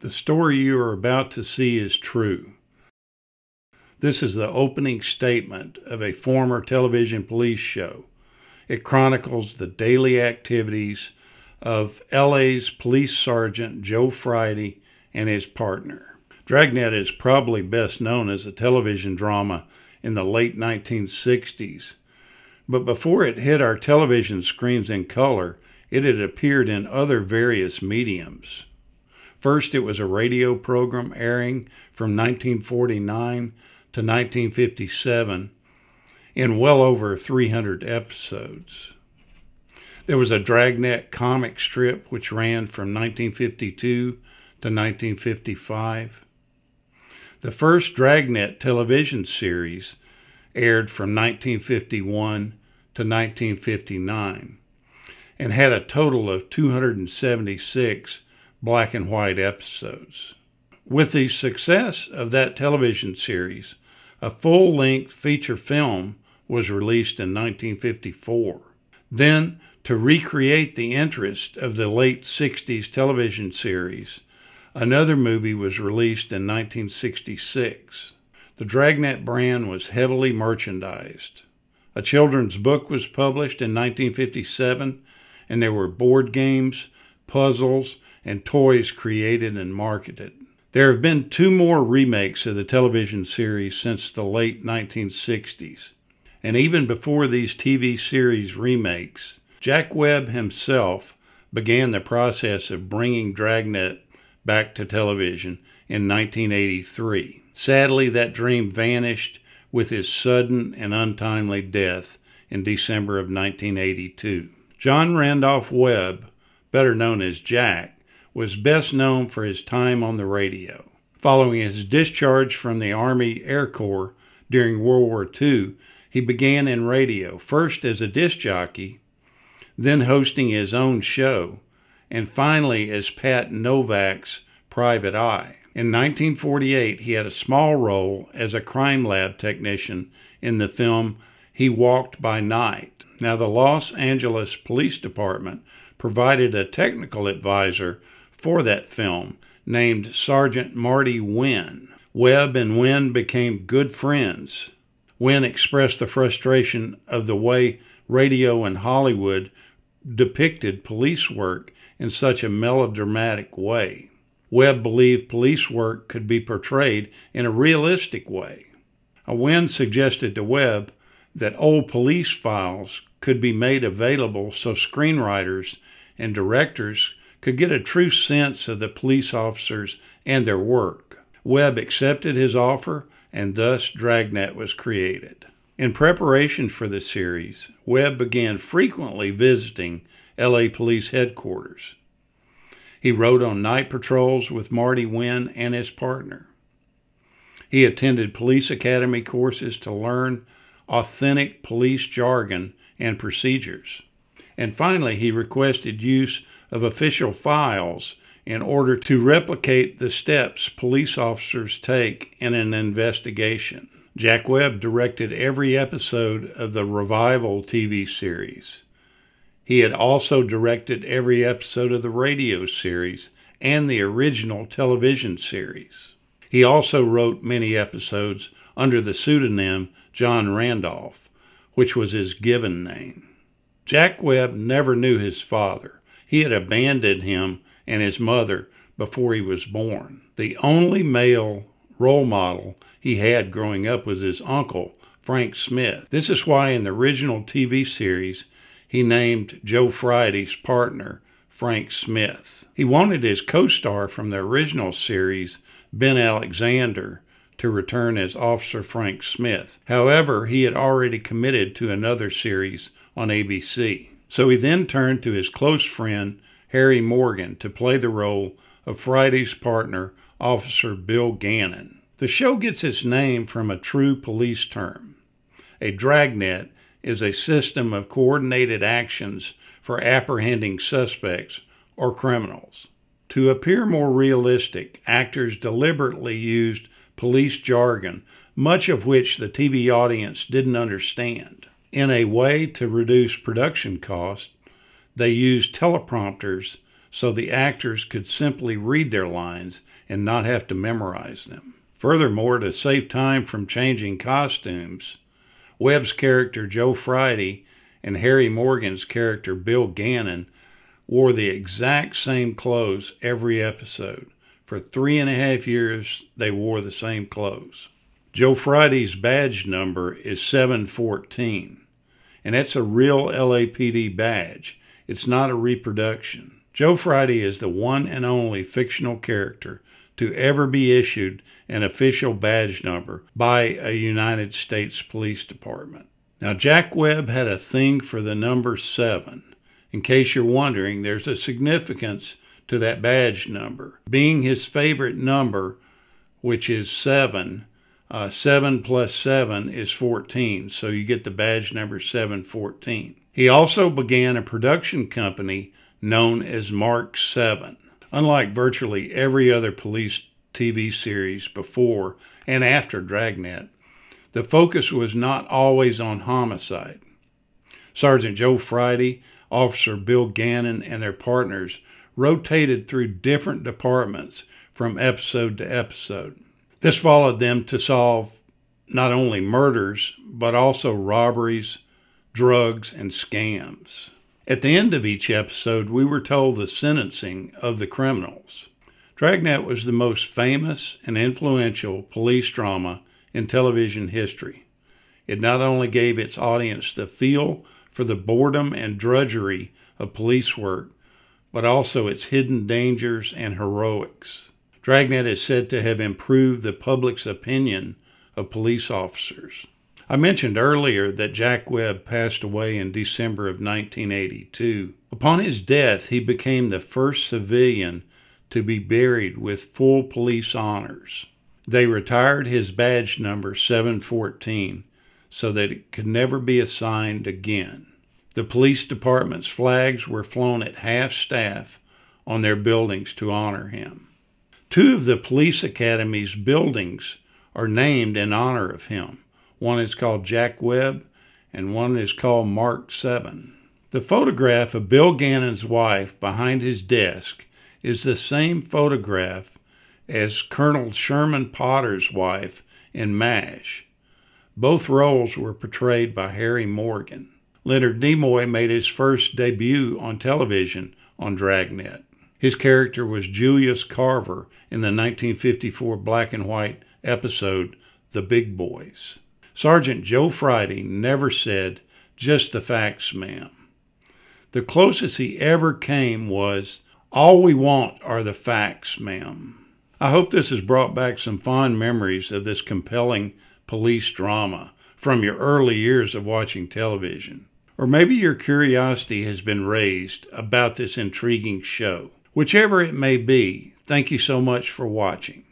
The story you are about to see is true. This is the opening statement of a former television police show. It chronicles the daily activities of LA's Police Sergeant Joe Friday and his partner. Dragnet is probably best known as a television drama in the late 1960s, but before it hit our television screens in color, it had appeared in other various mediums. First, it was a radio program airing from 1949 to 1957 in well over 300 episodes. There was a dragnet comic strip which ran from 1952 to 1955. The first dragnet television series aired from 1951 to 1959 and had a total of 276 black and white episodes. With the success of that television series, a full length feature film was released in 1954. Then, to recreate the interest of the late 60s television series, another movie was released in 1966. The Dragnet brand was heavily merchandised. A children's book was published in 1957, and there were board games, puzzles, and toys created and marketed. There have been two more remakes of the television series since the late 1960s. And even before these TV series remakes, Jack Webb himself began the process of bringing Dragnet back to television in 1983. Sadly, that dream vanished with his sudden and untimely death in December of 1982. John Randolph Webb, better known as Jack, was best known for his time on the radio. Following his discharge from the Army Air Corps during World War II, he began in radio, first as a disc jockey, then hosting his own show, and finally as Pat Novak's private eye. In 1948, he had a small role as a crime lab technician in the film He Walked by Night. Now, the Los Angeles Police Department provided a technical advisor for that film named Sergeant Marty Wynn. Webb and Wynn became good friends. Wynn expressed the frustration of the way radio and Hollywood depicted police work in such a melodramatic way. Webb believed police work could be portrayed in a realistic way. A Wynn suggested to Webb that old police files could be made available so screenwriters and directors could get a true sense of the police officers and their work. Webb accepted his offer, and thus Dragnet was created. In preparation for the series, Webb began frequently visiting LA Police headquarters. He rode on night patrols with Marty Wynn and his partner. He attended police academy courses to learn authentic police jargon and procedures. And finally, he requested use of official files in order to replicate the steps police officers take in an investigation. Jack Webb directed every episode of the Revival TV series. He had also directed every episode of the radio series and the original television series. He also wrote many episodes under the pseudonym John Randolph, which was his given name. Jack Webb never knew his father. He had abandoned him and his mother before he was born. The only male role model he had growing up was his uncle, Frank Smith. This is why in the original TV series, he named Joe Friday's partner Frank Smith. He wanted his co star from the original series, Ben Alexander, to return as Officer Frank Smith. However, he had already committed to another series on ABC. So he then turned to his close friend, Harry Morgan, to play the role of Friday's partner, Officer Bill Gannon. The show gets its name from a true police term. A dragnet is a system of coordinated actions for apprehending suspects or criminals. To appear more realistic, actors deliberately used police jargon, much of which the TV audience didn't understand. In a way to reduce production cost, they used teleprompters so the actors could simply read their lines and not have to memorize them. Furthermore, to save time from changing costumes, Webb's character Joe Friday and Harry Morgan's character Bill Gannon wore the exact same clothes every episode. For three and a half years, they wore the same clothes. Joe Friday's badge number is 714, and that's a real LAPD badge. It's not a reproduction. Joe Friday is the one and only fictional character to ever be issued an official badge number by a United States Police Department. Now, Jack Webb had a thing for the number seven. In case you're wondering, there's a significance to that badge number. Being his favorite number, which is seven, uh, 7 plus 7 is 14, so you get the badge number 714. He also began a production company known as Mark 7. Unlike virtually every other police TV series before and after Dragnet, the focus was not always on homicide. Sergeant Joe Friday, Officer Bill Gannon, and their partners rotated through different departments from episode to episode. This followed them to solve not only murders, but also robberies, drugs, and scams. At the end of each episode, we were told the sentencing of the criminals. Dragnet was the most famous and influential police drama in television history. It not only gave its audience the feel for the boredom and drudgery of police work, but also its hidden dangers and heroics. Dragnet is said to have improved the public's opinion of police officers. I mentioned earlier that Jack Webb passed away in December of 1982. Upon his death, he became the first civilian to be buried with full police honors. They retired his badge number 714 so that it could never be assigned again. The police department's flags were flown at half staff on their buildings to honor him. Two of the police academy's buildings are named in honor of him. One is called Jack Webb, and one is called Mark Seven. The photograph of Bill Gannon's wife behind his desk is the same photograph as Colonel Sherman Potter's wife in MASH. Both roles were portrayed by Harry Morgan. Leonard Nimoy made his first debut on television on Dragnet. His character was Julius Carver in the 1954 black and white episode The Big Boys. Sergeant Joe Friday never said, just the facts, ma'am. The closest he ever came was, all we want are the facts, ma'am. I hope this has brought back some fond memories of this compelling police drama from your early years of watching television or maybe your curiosity has been raised about this intriguing show. Whichever it may be, thank you so much for watching.